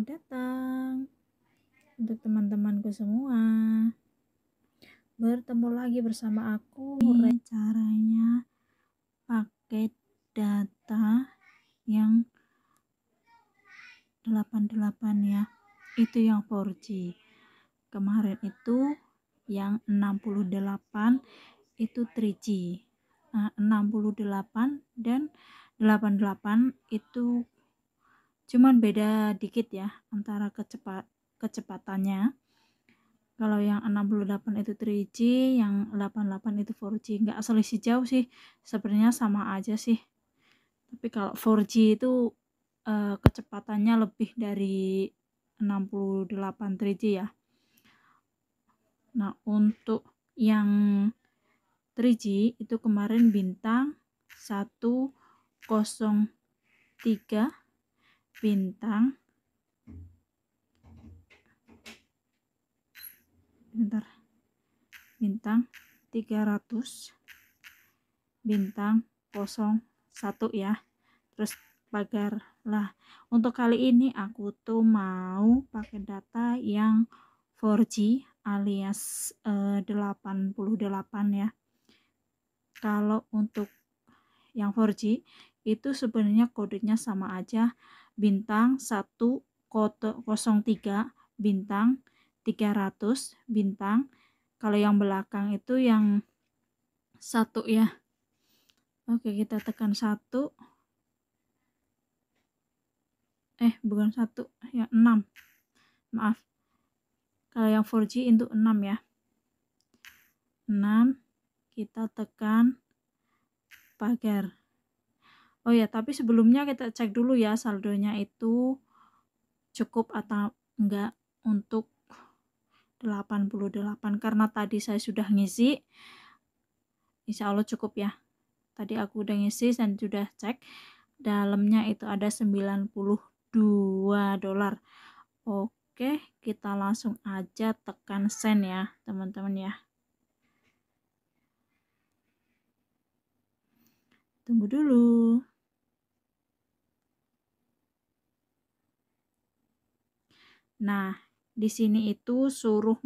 selamat datang untuk teman-temanku semua. Bertemu lagi bersama aku. Ini iya. caranya pakai data yang 88 ya. Itu yang 4G. Kemarin itu yang 68 itu 3G. Nah, 68 dan 88 itu cuman beda dikit ya antara kecepat kecepatannya kalau yang 68 itu 3G yang 88 itu 4G nggak selisih jauh sih sebenarnya sama aja sih tapi kalau 4G itu uh, kecepatannya lebih dari 68 3G ya nah untuk yang 3G itu kemarin bintang 103 bintang bentar bintang 300 bintang 01 ya terus pagar lah untuk kali ini aku tuh mau pakai data yang 4G alias eh, 88 ya kalau untuk yang 4G itu sebenarnya kodenya sama aja bintang 1 03 bintang 300 bintang kalau yang belakang itu yang satu ya oke kita tekan satu eh bukan satu ya 6 maaf kalau yang 4G itu 6 ya 6 kita tekan pagar Oh ya, tapi sebelumnya kita cek dulu ya saldonya itu cukup atau enggak untuk 88 karena tadi saya sudah ngisi. Insya Allah cukup ya. Tadi aku udah ngisi dan sudah cek dalamnya itu ada 92 dolar. Oke, kita langsung aja tekan send ya, teman-teman ya. Tunggu dulu. Nah, di sini itu suruh